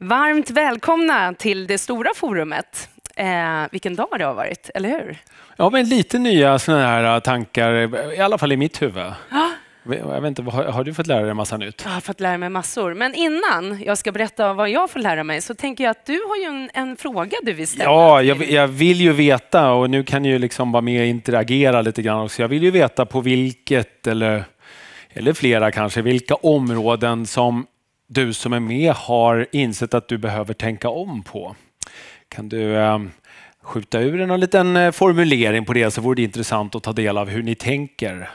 Varmt välkomna till det stora forumet. Eh, vilken dag det har varit, eller hur? Ja, men lite nya sådana här eh, tankar, i alla fall i mitt huvud. Ah. Jag vet inte, har du fått lära dig massa nytt? Jag har fått lära mig massor. Men innan jag ska berätta vad jag får lära mig så tänker jag att du har ju en, en fråga du vill ställa. Ja, jag, jag, vill ju veta och nu kan ni ju liksom vara med och interagera lite grann också. Jag vill ju veta på vilket eller, eller flera kanske, vilka områden som du som är med har insett att du behöver tänka om på. Kan du ehm, skjuta ur en liten eh, formulering på det så vore det intressant att ta del av hur ni tänker.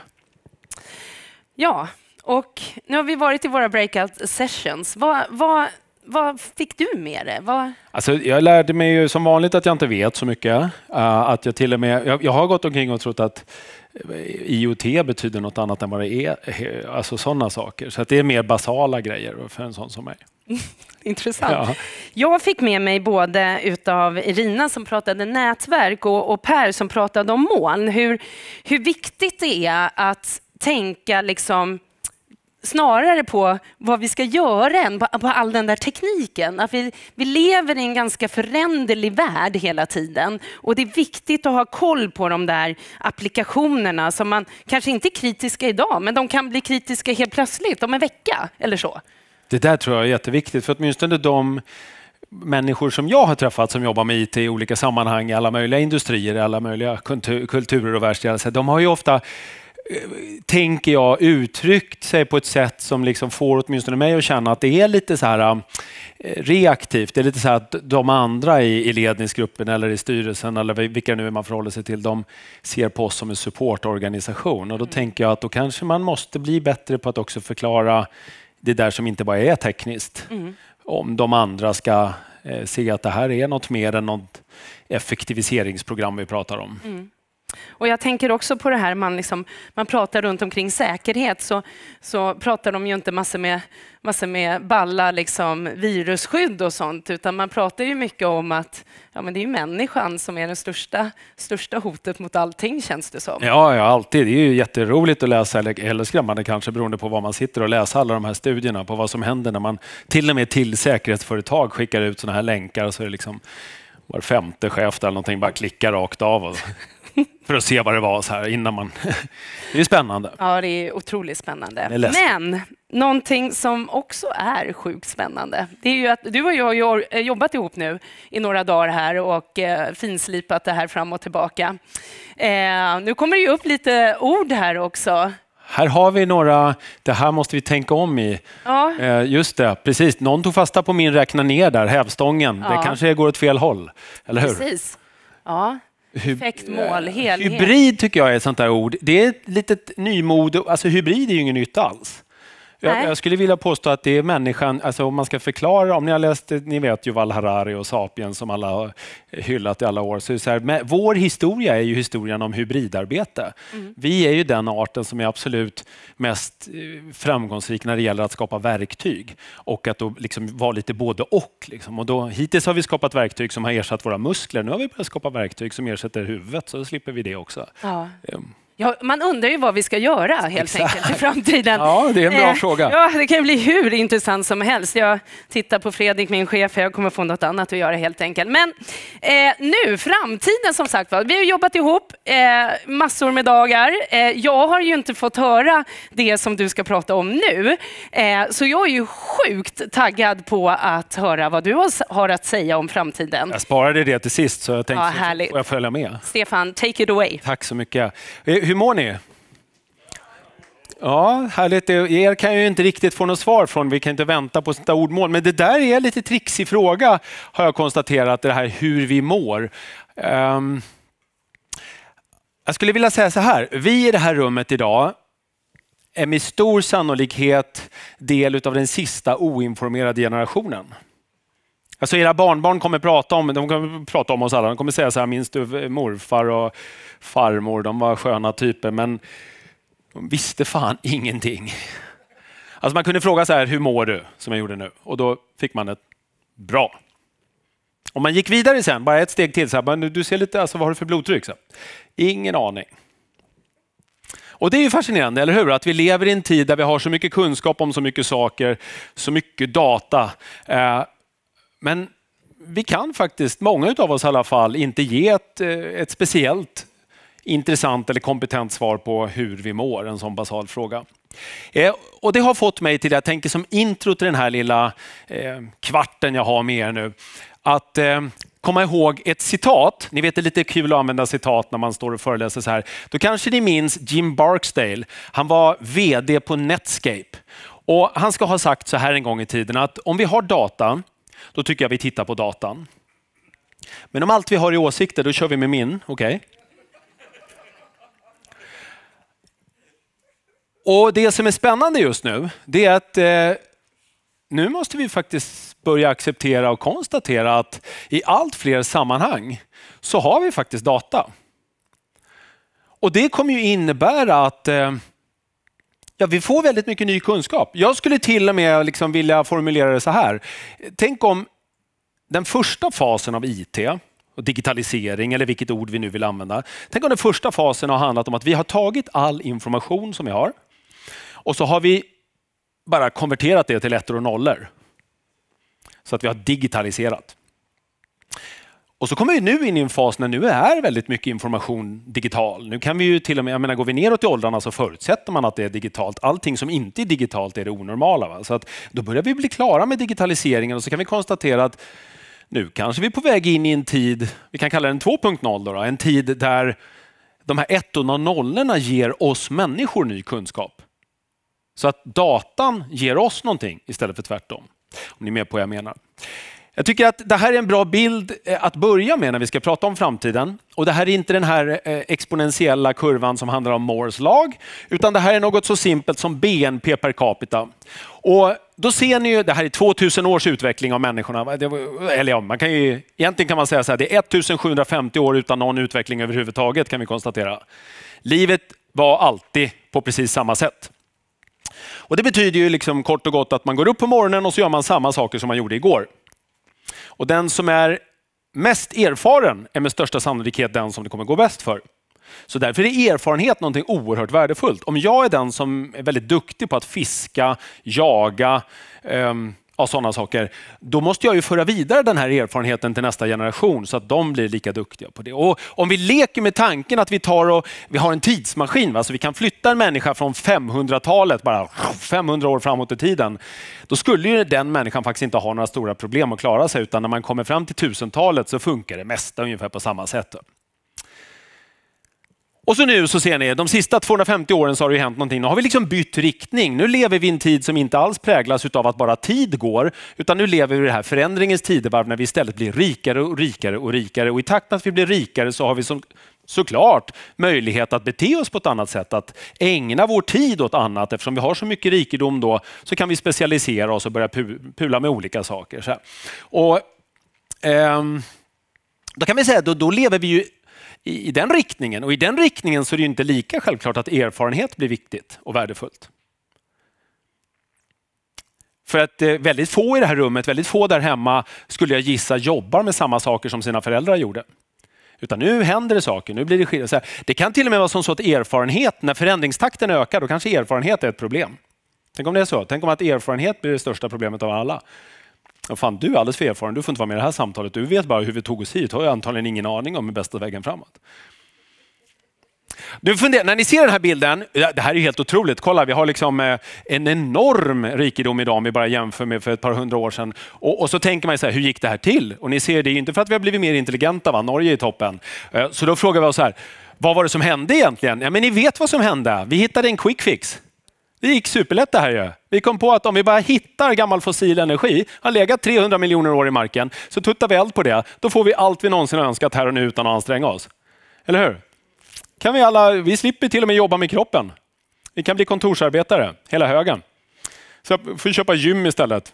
Ja, och nu har vi varit i våra breakout sessions. Vad, vad, vad fick du med det? Vad... Alltså, jag lärde mig ju som vanligt att jag inte vet så mycket. Eh, att jag, till och med, jag, jag har gått omkring och trott att IoT betyder något annat än vad det är. Alltså sådana saker. Så det är mer basala grejer för en sån som mig. Intressant. Ja. Jag fick med mig både utav Irina som pratade nätverk och, och Per som pratade om moln. Hur, hur viktigt det är att tänka liksom snarare på vad vi ska göra än på, all den där tekniken. Att vi, vi lever i en ganska föränderlig värld hela tiden och det är viktigt att ha koll på de där applikationerna som man kanske inte är kritiska idag, men de kan bli kritiska helt plötsligt om en vecka eller så. Det där tror jag är jätteviktigt, för åtminstone de människor som jag har träffat som jobbar med IT i olika sammanhang, i alla möjliga industrier, i alla möjliga kulturer och världsdelar, de har ju ofta tänker jag, uttryckt sig på ett sätt som liksom får åtminstone mig att känna att det är lite så här um, reaktivt. Det är lite så här att de andra i, ledningsgruppen eller i styrelsen eller vilka nu är man förhåller sig till, de ser på oss som en supportorganisation. Och då mm. tänker jag att då kanske man måste bli bättre på att också förklara det där som inte bara är tekniskt. Mm. Om de andra ska eh, se att det här är något mer än något effektiviseringsprogram vi pratar om. Mm. Och jag tänker också på det här man, liksom, man pratar runt omkring säkerhet så, så pratar de ju inte massor med, massor med balla liksom, virusskydd och sånt utan man pratar ju mycket om att ja, men det är ju människan som är det största, största hotet mot allting känns det som. Ja, ja alltid. Det är ju jätteroligt att läsa eller, eller skrämmande kanske beroende på var man sitter och läser alla de här studierna på vad som händer när man till och med till säkerhetsföretag skickar ut sådana här länkar och så är det liksom var femte chef där någonting bara klickar rakt av och för att se vad det var så här innan man... det är spännande. Ja, det är otroligt spännande. är Men någonting som också är sjukt spännande, det är ju att du och jag har jobbat ihop nu i några dagar här och eh, finslipat det här fram och tillbaka. Eh, nu kommer det ju upp lite ord här också. Här har vi några, det här måste vi tänka om i. Ja. Eh, just det, precis. Någon tog fasta på min räkna ner där, hävstången. Ja. Det kanske går åt fel håll, eller hur? Precis. Ja. Effektmål, eh, helhet. Hybrid tycker jag är ett sånt där ord. Det är ett litet nymode. Alltså hybrid är ju inget nytt alls. Jag, jag, skulle vilja påstå att det är människan, alltså om man ska förklara, om ni har läst, ni vet Yuval Harari och Sapiens som alla har hyllat i alla år, så, så här, vår historia är ju historien om hybridarbete. Mm. Vi är ju den arten som är absolut mest eh, framgångsrik när det gäller att skapa verktyg och att då liksom vara lite både och. Liksom. och då, hittills har vi skapat verktyg som har ersatt våra muskler, nu har vi börjat skapa verktyg som ersätter huvudet, så då slipper vi det också. Ja. Um. Ja, man undrar ju vad vi ska göra helt Exakt. enkelt i framtiden. Ja, det är en bra eh, fråga. Ja, det kan bli hur intressant som helst. Jag tittar på Fredrik, min chef, jag kommer få något annat att göra helt enkelt. Men eh, nu, framtiden som sagt var. Vi har jobbat ihop eh, massor med dagar. Eh, jag har ju inte fått höra det som du ska prata om nu, eh, så jag är ju sjukt taggad på att höra vad du har att säga om framtiden. Jag sparade det till sist, så jag tänkte ja, jag följa med. Stefan, take it away. Tack så mycket. Eh, hur mår ni? Ja, härligt. Er kan jag ju inte riktigt få något svar från. Vi kan inte vänta på sånt där ordmål. Men det där är en lite trixig fråga har jag konstaterat, det här hur vi mår. Um, jag skulle vilja säga så här. Vi i det här rummet idag är med stor sannolikhet del av den sista oinformerade generationen. Alltså era barnbarn kommer prata om, de kommer prata om oss alla. De kommer säga så här, minns du eh, morfar och farmor? De var sköna typer, men de visste fan ingenting. Alltså man kunde fråga så här, hur mår du? Som jag gjorde nu. Och då fick man ett bra. Om man gick vidare sen, bara ett steg till, så här, du ser lite, alltså, vad har du för blodtryck? Så här, ingen aning. Och det är ju fascinerande, eller hur? Att vi lever i en tid där vi har så mycket kunskap om så mycket saker, så mycket data. Eh, men vi kan faktiskt, många av oss i alla fall, inte ge ett, eh, ett speciellt intressant eller kompetent svar på hur vi mår, en sån basal fråga. Eh, och Det har fått mig till, jag tänker som intro till den här lilla eh, kvarten jag har med er nu, att eh, komma ihåg ett citat. Ni vet det är lite kul att använda citat när man står och föreläser så här. Då kanske ni minns Jim Barksdale. Han var VD på Netscape. Och han ska ha sagt så här en gång i tiden att om vi har datan, då tycker jag vi tittar på datan. Men om allt vi har i åsikter, då kör vi med min. Okej? Okay. Och det som är spännande just nu, det är att eh, nu måste vi faktiskt börja acceptera och konstatera att i allt fler sammanhang så har vi faktiskt data. Och det kommer ju innebära att eh, Ja, vi får väldigt mycket ny kunskap. Jag skulle till och med liksom vilja formulera det så här. Tänk om den första fasen av IT och digitalisering eller vilket ord vi nu vill använda. Tänk om den första fasen har handlat om att vi har tagit all information som vi har och så har vi bara konverterat det till ettor och nollor. Så att vi har digitaliserat. Och så kommer vi nu in i en fas när nu är väldigt mycket information digital. Nu kan vi ju till och med, jag menar går vi neråt i åldrarna så förutsätter man att det är digitalt. Allting som inte är digitalt är det onormala. Va? Så att då börjar vi bli klara med digitaliseringen och så kan vi konstatera att nu kanske vi är på väg in i en tid, vi kan kalla den 2.0, då, då, en tid där de här ettorna och nollorna ger oss människor ny kunskap. Så att datan ger oss någonting istället för tvärtom. Om ni är med på vad jag menar. Jag tycker att det här är en bra bild eh, att börja med när vi ska prata om framtiden. Och det här är inte den här eh, exponentiella kurvan som handlar om Moores lag, utan det här är något så simpelt som BNP per capita. Och då ser ni ju, det här är 2000 års utveckling av människorna. Eller ja, man kan ju, egentligen kan man säga så här, det är 1750 år utan någon utveckling överhuvudtaget kan vi konstatera. Livet var alltid på precis samma sätt. Och det betyder ju liksom kort och gott att man går upp på morgonen och så gör man samma saker som man gjorde igår. Och den som är mest erfaren är med största sannolikhet den som det kommer gå bäst för. Så därför är erfarenhet något oerhört värdefullt. Om jag är den som är väldigt duktig på att fiska, jaga, um, av sådana saker, då måste jag ju föra vidare den här erfarenheten till nästa generation så att de blir lika duktiga på det. Och om vi leker med tanken att vi tar och vi har en tidsmaskin, va? så vi kan flytta en människa från 500-talet, bara 500 år framåt i tiden, då skulle ju den människan faktiskt inte ha några stora problem att klara sig, utan när man kommer fram till 1000-talet så funkar det mesta ungefär på samma sätt. Och så nu så ser ni, de sista 250 åren så har det hänt någonting. Nu har vi liksom bytt riktning. Nu lever vi i en tid som inte alls präglas av att bara tid går, utan nu lever vi i det här förändringens tidevarv när vi istället blir rikare och rikare och rikare. Och i takt med att vi blir rikare så har vi som, såklart möjlighet att bete oss på ett annat sätt, att ägna vår tid åt annat. Eftersom vi har så mycket rikedom då så kan vi specialisera oss och börja pula med olika saker. Och, ehm, då kan vi säga att då, då lever vi ju i, den riktningen. Och i den riktningen så är det inte lika självklart att erfarenhet blir viktigt och värdefullt. För att eh, väldigt få i det här rummet, väldigt få där hemma skulle jag gissa jobbar med samma saker som sina föräldrar gjorde. Utan nu händer det saker, nu blir det skillnad. Det kan till och med vara så att erfarenhet, när förändringstakten ökar, då kanske erfarenhet är ett problem. Tänk om det är så, tänk om att erfarenhet blir det största problemet av alla fan, du är alldeles för erfaren, du får inte vara med i det här samtalet. Du vet bara hur vi tog oss hit, har jag antagligen ingen aning om bästa vägen framåt. Du funderar, när ni ser den här bilden, det här är helt otroligt. Kolla, vi har liksom eh, en enorm rikedom idag om vi bara jämför med för ett par hundra år sedan. Och, och så tänker man så här, hur gick det här till? Och ni ser, det är inte för att vi har blivit mer intelligenta, va? Norge är i toppen. Eh, så då frågar vi oss här, vad var det som hände egentligen? Ja, men ni vet vad som hände. Vi hittade en quick fix. Det gick superlätt det här ju. Vi kom på att om vi bara hittar gammal fossil energi, har legat 300 miljoner år i marken, så tuttar vi eld på det. Då får vi allt vi någonsin önskat här och nu utan att anstränga oss. Eller hur? Kan vi, alla, vi slipper till och med jobba med kroppen. Vi kan bli kontorsarbetare, hela högen. Så får vi köpa gym istället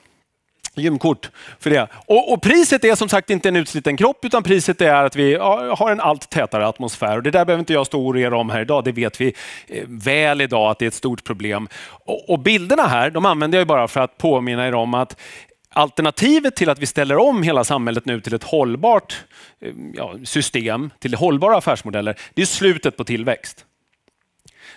gymkort för det. Och, och, priset är som sagt inte en utsliten kropp utan priset är att vi har en allt tätare atmosfär. Och det där behöver inte jag stå och orera om här idag. Det vet vi eh, väl idag att det är ett stort problem. Och, och bilderna här, de använder jag ju bara för att påminna er om att Alternativet till att vi ställer om hela samhället nu till ett hållbart eh, ja, system, till hållbara affärsmodeller, det är slutet på tillväxt.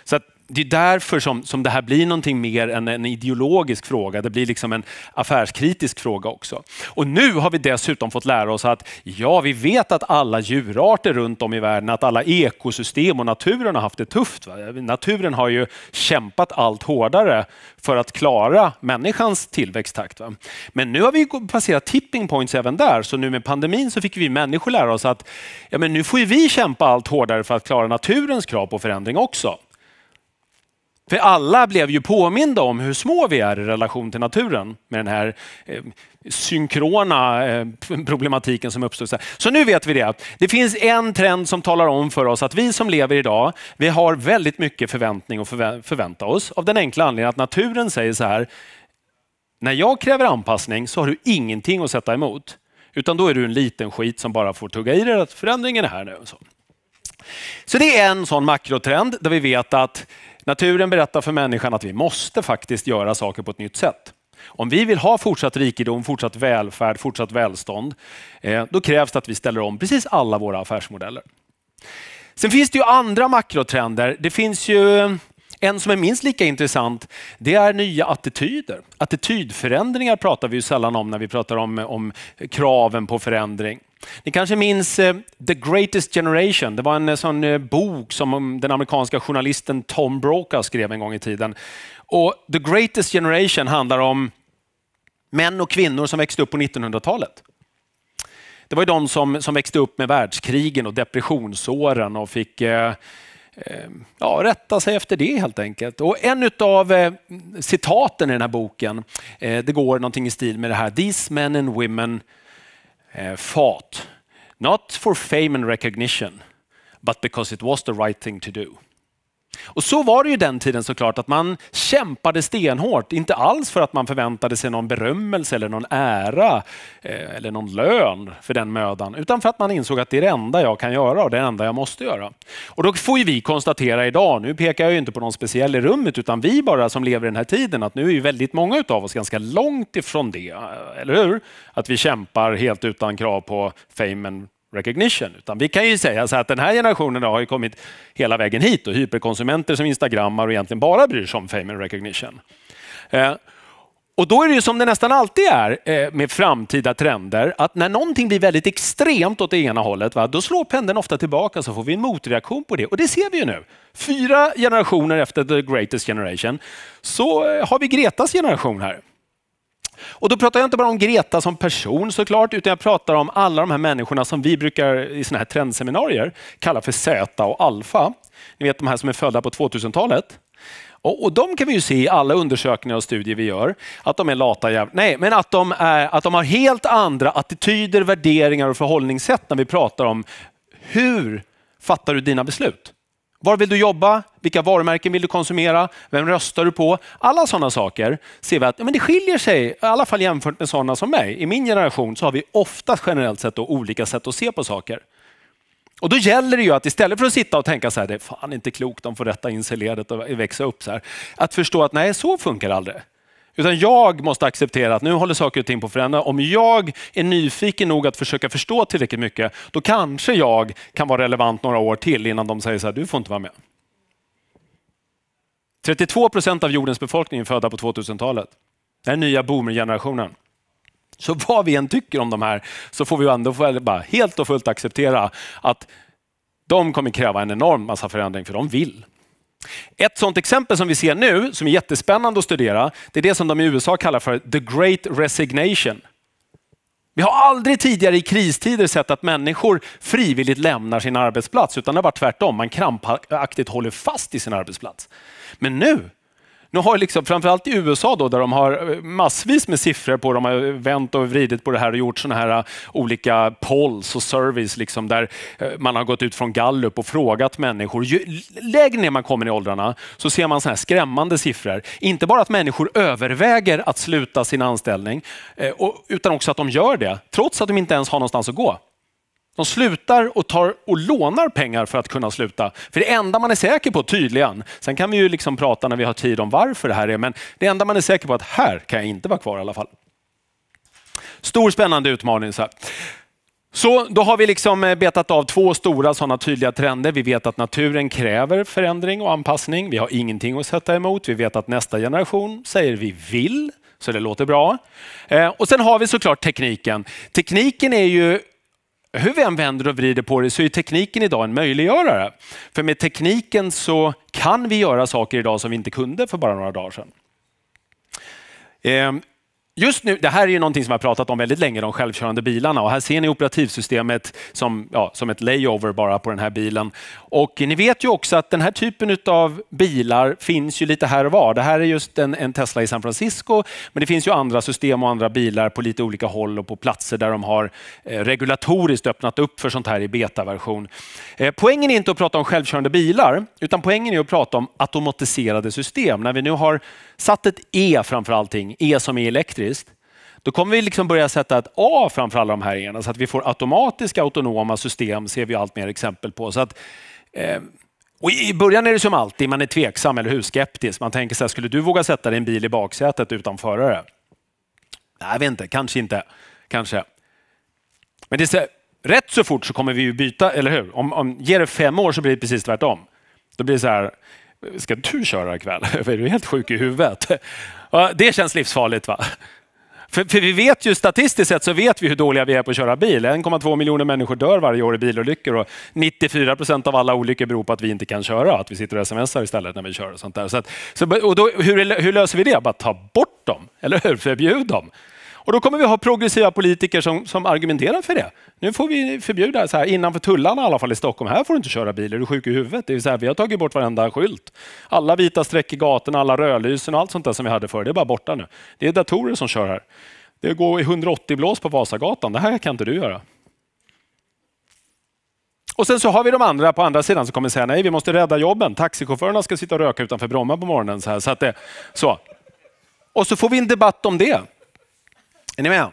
Så det är därför som, som det här blir någonting mer än en ideologisk fråga. Det blir liksom en affärskritisk fråga också. Och nu har vi dessutom fått lära oss att ja, vi vet att alla djurarter runt om i världen, att alla ekosystem och naturen har haft det tufft. Va? Naturen har ju kämpat allt hårdare för att klara människans tillväxttakt. Va? Men nu har vi passerat tipping points även där, så nu med pandemin så fick vi människor lära oss att ja, men nu får vi kämpa allt hårdare för att klara naturens krav på förändring också. För alla blev ju påminda om hur små vi är i relation till naturen med den här eh, synkrona eh, problematiken som uppstår. Så nu vet vi det. Det finns en trend som talar om för oss att vi som lever idag, vi har väldigt mycket förväntning att förvä förvänta oss av den enkla anledningen att naturen säger så här, när jag kräver anpassning så har du ingenting att sätta emot. Utan då är du en liten skit som bara får tugga i dig att förändringen är här nu. Så. så det är en sån makrotrend där vi vet att Naturen berättar för människan att vi måste faktiskt göra saker på ett nytt sätt. Om vi vill ha fortsatt rikedom, fortsatt välfärd, fortsatt välstånd, eh, då krävs det att vi ställer om precis alla våra affärsmodeller. Sen finns det ju andra makrotrender. Det finns ju en som är minst lika intressant, det är nya attityder. Attitydförändringar pratar vi ju sällan om när vi pratar om, om kraven på förändring. Ni kanske minns eh, The Greatest Generation. Det var en eh, sån eh, bok som den amerikanska journalisten Tom Broca skrev en gång i tiden. Och The Greatest Generation handlar om män och kvinnor som växte upp på 1900-talet. Det var ju de som, som växte upp med världskrigen och depressionsåren och fick eh, Ehm, ja, rätta sig efter det helt enkelt. Och en av eh, citaten i den här boken, eh, det går någonting i stil med det här. These men and women eh, fought, not for fame and recognition, but because it was the right thing to do. Och så var det ju den tiden såklart, att man kämpade stenhårt. Inte alls för att man förväntade sig någon berömmelse eller någon ära eh, eller någon lön för den mödan, utan för att man insåg att det är det enda jag kan göra och det enda jag måste göra. Och då får ju vi konstatera idag, nu pekar jag inte på någon speciell i rummet, utan vi bara som lever i den här tiden, att nu är ju väldigt många av oss ganska långt ifrån det, eh, eller hur? Att vi kämpar helt utan krav på fame and recognition. Utan vi kan ju säga så att den här generationen har ju kommit hela vägen hit och hyperkonsumenter som instagrammar och egentligen bara bryr sig om fame and recognition. Eh, och då är det ju som det nästan alltid är eh, med framtida trender, att när någonting blir väldigt extremt åt det ena hållet, va, då slår pendeln ofta tillbaka så får vi en motreaktion på det. Och det ser vi ju nu. Fyra generationer efter the greatest generation så eh, har vi Gretas generation här. Och då pratar jag inte bara om Greta som person såklart, utan jag pratar om alla de här människorna som vi brukar i sådana här trendseminarier kalla för Z och alfa. Ni vet de här som är födda på 2000-talet. Och, och de kan vi ju se i alla undersökningar och studier vi gör, att de är lata jävlar. Nej, men att de, är, att de har helt andra attityder, värderingar och förhållningssätt när vi pratar om hur fattar du dina beslut? Var vill du jobba? Vilka varumärken vill du konsumera? Vem röstar du på? Alla sådana saker ser vi att men det skiljer sig, i alla fall jämfört med sådana som mig. I min generation så har vi oftast generellt sett olika sätt att se på saker. Och då gäller det ju att istället för att sitta och tänka så här, det är fan inte klokt, de får rätta in sig ledet och växa upp så här. Att förstå att nej, så funkar det aldrig. Utan jag måste acceptera att nu håller saker och ting på att förändra. Om jag är nyfiken nog att försöka förstå tillräckligt mycket, då kanske jag kan vara relevant några år till innan de säger så här, du får inte vara med. 32 procent av jordens befolkning är födda på 2000-talet. Den nya boomergenerationen. Så vad vi än tycker om de här så får vi ändå bara helt och fullt acceptera att de kommer kräva en enorm massa förändring för de vill. Ett sådant exempel som vi ser nu, som är jättespännande att studera, det är det som de i USA kallar för the great resignation. Vi har aldrig tidigare i kristider sett att människor frivilligt lämnar sin arbetsplats, utan det har varit tvärtom. Man krampaktigt håller fast i sin arbetsplats. Men nu nu har liksom, framförallt i USA då, där de har eh, massvis med siffror på, de har vänt och vridit på det här och gjort sådana här eh, olika polls och surveys liksom, där eh, man har gått ut från Gallup och frågat människor. Ju lägre ner man kommer i åldrarna så ser man sådana här skrämmande siffror. Inte bara att människor överväger att sluta sin anställning utan också att de gör det trots att de inte ens har någonstans att gå. De slutar och, tar och lånar pengar för att kunna sluta. För det enda man är säker på tydligen, sen kan vi ju liksom prata när vi har tid om varför det här är, men det enda man är säker på är att här kan jag inte vara kvar i alla fall. Stor spännande utmaning. Så, här. så då har vi liksom eh, betat av två stora sådana tydliga trender. Vi vet att naturen kräver förändring och anpassning. Vi har ingenting att sätta emot. Vi vet att nästa generation säger vi vill, så det låter bra. Eh, och sen har vi såklart tekniken. Tekniken är ju hur vi än vänder och vrider på det så är tekniken idag en möjliggörare. För med tekniken så kan vi göra saker idag som vi inte kunde för bara några dagar sedan. Ehm, Just nu, det här är ju någonting som vi har pratat om väldigt länge, de självkörande bilarna. Och här ser ni operativsystemet som, ja, som ett layover bara på den här bilen. Och ni vet ju också att den här typen av bilar finns ju lite här och var. Det här är just en, en, Tesla i San Francisco, men det finns ju andra system och andra bilar på lite olika håll och på platser där de har eh, regulatoriskt öppnat upp för sånt här i betaversion. Eh, poängen är inte att prata om självkörande bilar, utan poängen är att prata om automatiserade system. När vi nu har satt ett E framför allting, E som är elektriskt, elektriskt, då kommer vi liksom börja sätta ett A framför alla de här grejerna så alltså att vi får automatiska autonoma system ser vi allt mer exempel på. Så att, eh, och I början är det som alltid, man är tveksam, eller hur? Skeptisk. Man tänker så här, skulle du våga sätta din bil i baksätet utan förare? Nej, jag vet inte, kanske inte. Kanske. Men det är så, rätt så fort så kommer vi ju byta, eller hur? Om, om ger det fem år så blir det precis tvärtom. Då blir det så här, ska du köra ikväll? är du helt sjuk i huvudet? det känns livsfarligt. va? För, för, vi vet ju statistiskt sett så vet vi hur dåliga vi är på att köra bil. 1,2 miljoner människor dör varje år i bilolyckor och 94 procent av alla olyckor beror på att vi inte kan köra, att vi sitter och smsar istället när vi kör och sånt där. Så, att, så och då, hur, hur, löser vi det? Bara ta bort dem, eller hur? Förbjud dem. Och då kommer vi ha progressiva politiker som, som argumenterar för det. Nu får vi förbjuda, så här, innanför tullarna i alla fall i Stockholm, här får du inte köra bil, är du sjuk i huvudet? Det vill säga, vi har tagit bort varenda skylt. Alla vita streck i gatorna, alla rödlysen och allt sånt där som vi hade förr, det är bara borta nu. Det är datorer som kör här. Det går i 180 blås på Vasagatan, det här kan inte du göra. Och sen så har vi de andra på andra sidan som kommer säga nej, vi måste rädda jobben. Taxichaufförerna ska sitta och röka utanför Bromma på morgonen. Så här, så att det, så. Och så får vi en debatt om det. Är ni med?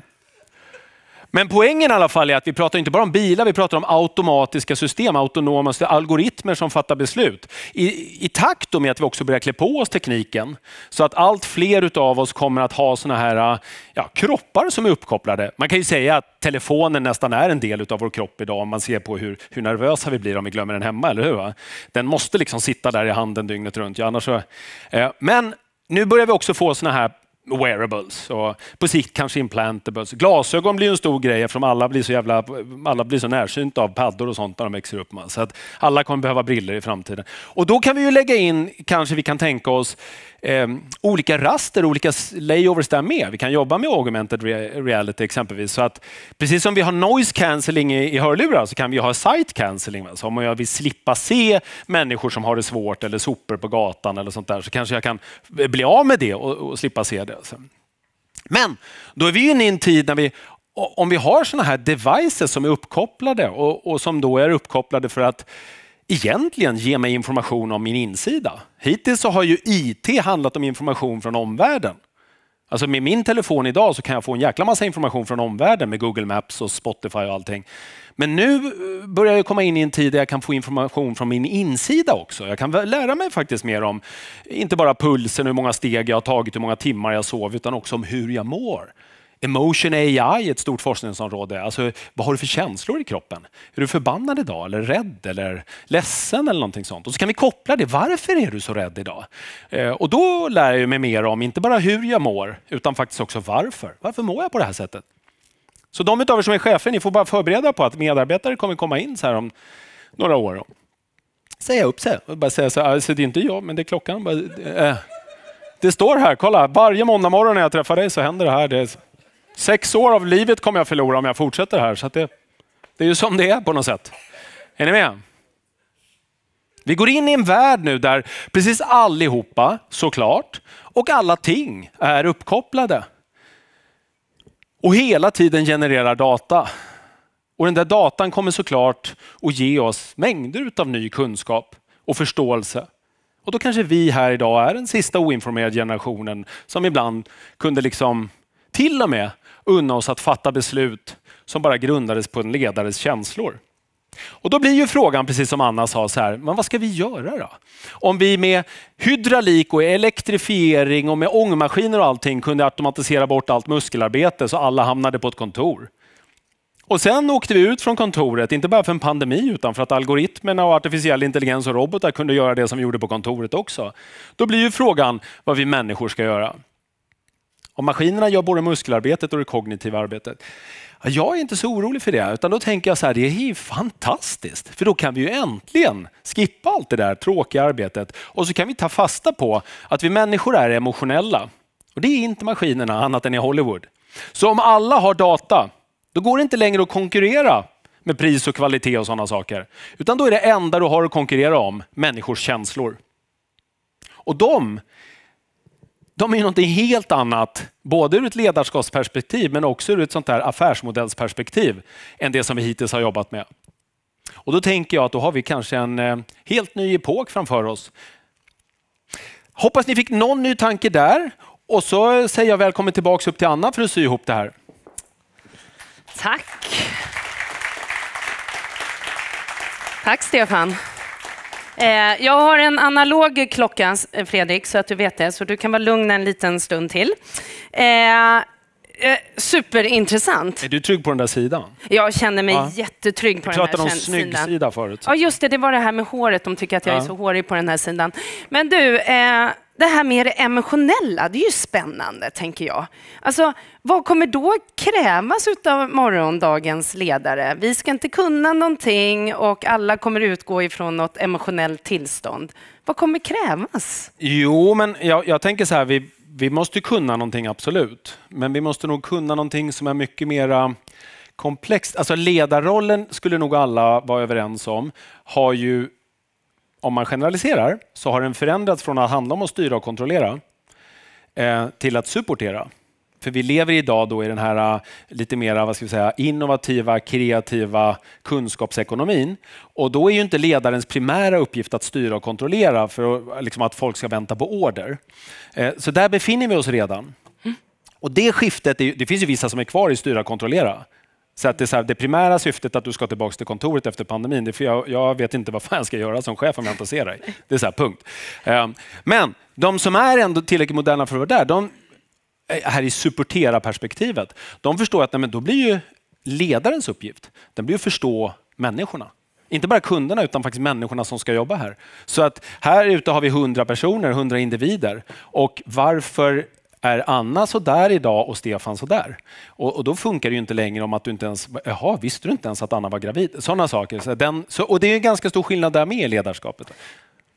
Men poängen i alla fall är att vi pratar inte bara om bilar, vi pratar om automatiska system, autonoma algoritmer som fattar beslut. I, i takt med att vi också börjar klä på oss tekniken så att allt fler utav oss kommer att ha sådana här äh, ja, kroppar som är uppkopplade. Man kan ju säga att telefonen nästan är en del av vår kropp idag om man ser på hur, hur nervösa vi blir om vi glömmer den hemma, eller hur? Va? Den måste liksom sitta där i handen dygnet runt. Ja, annars så, eh, men nu börjar vi också få sådana här wearables och på sikt kanske implantables. Glasögon blir en stor grej eftersom alla blir så, jävla, alla blir så närsynta av paddor och sånt när de växer upp. Så att alla kommer behöva briller i framtiden. Och då kan vi ju lägga in, kanske vi kan tänka oss, eh, olika raster, olika layovers där med. Vi kan jobba med augmented reality exempelvis. Så att, precis som vi har noise cancelling i, i hörlurar så kan vi ha sight cancelling. Så om jag vill slippa se människor som har det svårt eller sopor på gatan eller sånt där så kanske jag kan bli av med det och, och slippa se det. Men då är vi inne i en tid när vi om vi har sådana här devices som är uppkopplade och, och som då är uppkopplade för att egentligen ge mig information om min insida. Hittills så har ju IT handlat om information från omvärlden. Alltså med min telefon idag så kan jag få en jäkla massa information från omvärlden med Google Maps och Spotify och allting. Men nu eh, börjar jag komma in i en tid där jag kan få information från min insida också. Jag kan lära mig faktiskt mer om, inte bara pulsen, hur många steg jag har tagit, hur många timmar jag sov, utan också om hur jag mår. Emotion AI är ett stort forskningsområde. Alltså, vad har du för känslor i kroppen? Är du förbannad idag eller rädd eller ledsen eller någonting sånt? Och så kan vi koppla det. Varför är du så rädd idag? Eh, och då lär jag mig mer om inte bara hur jag mår utan faktiskt också varför. Varför mår jag på det här sättet? Så de av er som är chefer, ni får bara förbereda på att medarbetare kommer komma in så här om några år säga upp sig. Och bara säga så alltså, det är inte jag, men det är klockan. Bara, det, eh, det står här, kolla, varje måndag morgon när jag träffar dig så händer det här. Det Sex år av livet kommer jag förlora om jag fortsätter här. Så det, det är ju som det är på något sätt. Är ni med? Vi går in i en värld nu där precis allihopa såklart och alla ting är uppkopplade. Och hela tiden genererar data. Och den där datan kommer såklart att ge oss mängder av ny kunskap och förståelse. Och då kanske vi här idag är den sista oinformerade generationen som ibland kunde liksom till och med unna oss att fatta beslut som bara grundades på en ledares känslor. Och då blir ju frågan, precis som Anna sa, så här, men vad ska vi göra då? Om vi med hydraulik och elektrifiering och med ångmaskiner och allting kunde automatisera bort allt muskelarbete så alla hamnade på ett kontor. Och sen åkte vi ut från kontoret, inte bara för en pandemi utan för att algoritmerna och artificiell intelligens och robotar kunde göra det som vi gjorde på kontoret också. Då blir ju frågan vad vi människor ska göra. Och maskinerna gör både muskelarbetet och det kognitiva arbetet. Jag är inte så orolig för det, utan då tänker jag så här, det är ju fantastiskt, för då kan vi ju äntligen skippa allt det där tråkiga arbetet och så kan vi ta fasta på att vi människor är emotionella. Och det är inte maskinerna annat än i Hollywood. Så om alla har data, då går det inte längre att konkurrera med pris och kvalitet och sådana saker. Utan då är det enda du har att konkurrera om människors känslor. Och de de är ju någonting helt annat, både ur ett ledarskapsperspektiv men också ur ett sånt här affärsmodellsperspektiv än det som vi hittills har jobbat med. Och då tänker jag att då har vi kanske en eh, helt ny epok framför oss. Hoppas ni fick någon ny tanke där och så säger jag välkommen tillbaks upp till Anna för att sy ihop det här. Tack. Tack Stefan. Eh, jag har en analog klocka, eh, Fredrik, så att du vet det, så du kan vara lugn en liten stund till. Eh, superintressant. Är du trygg på den där sidan? Jag känner mig ja. jättetrygg på den här sidan. Du pratade om snygg sidan. sida förut. Ja, just det. Det var det här med håret. De tycker att jag ja. är så hårig på den här sidan. Men du, eh, det här med det emotionella, det är ju spännande, tänker jag. Alltså, vad kommer då krävas av morgondagens ledare? Vi ska inte kunna någonting och alla kommer utgå ifrån något emotionellt tillstånd. Vad kommer krävas? Jo, men jag, jag tänker så här, vi, vi måste kunna någonting, absolut. Men vi måste nog kunna någonting som är mycket mera komplext. Alltså ledarrollen skulle nog alla vara överens om, har ju om man generaliserar så har den förändrats från att handla om att styra och kontrollera eh, till att supportera. För vi lever idag då i den här eh, lite mer innovativa, kreativa kunskapsekonomin. Och då är ju inte ledarens primära uppgift att styra och kontrollera för liksom att folk ska vänta på order. Eh, så där befinner vi oss redan. Mm. Och det skiftet, det finns ju vissa som är kvar i styra och kontrollera. Så att det, så här, det primära syftet att du ska tillbaka till kontoret efter pandemin, det för jag, jag, vet inte vad fan jag ska göra som chef om jag inte ser dig. Det är så här, punkt. Ehm, men de som är ändå tillräckligt moderna för att vara där, de, eh, här i supportera-perspektivet, de förstår att nej, men då blir ju ledarens uppgift, den blir att förstå människorna. Inte bara kunderna utan faktiskt människorna som ska jobba här. Så att här ute har vi 100 personer, 100 individer och varför är Anna så där idag och Stefan så där? Och, och då funkar det ju inte längre om att du inte ens, jaha, visste du inte ens att Anna var gravid? Sådana saker. Så den, så, och det är en ganska stor skillnad där med i ledarskapet.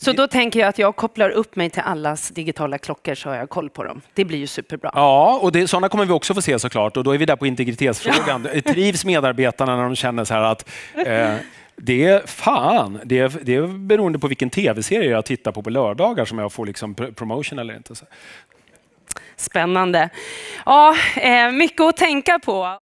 Så då tänker jag att jag kopplar upp mig till allas digitala klockor så har jag koll på dem. Det blir ju superbra. Ja, och det, sådana kommer vi också få se såklart. Och då är vi där på integritetsfrågan. Ja. Trivs medarbetarna när de känner så här att eh, det är fan, det är, det är beroende på vilken tv-serie jag tittar på på lördagar som jag får liksom promotion eller inte. Så, Spännande. Ja, eh, mycket att tänka på.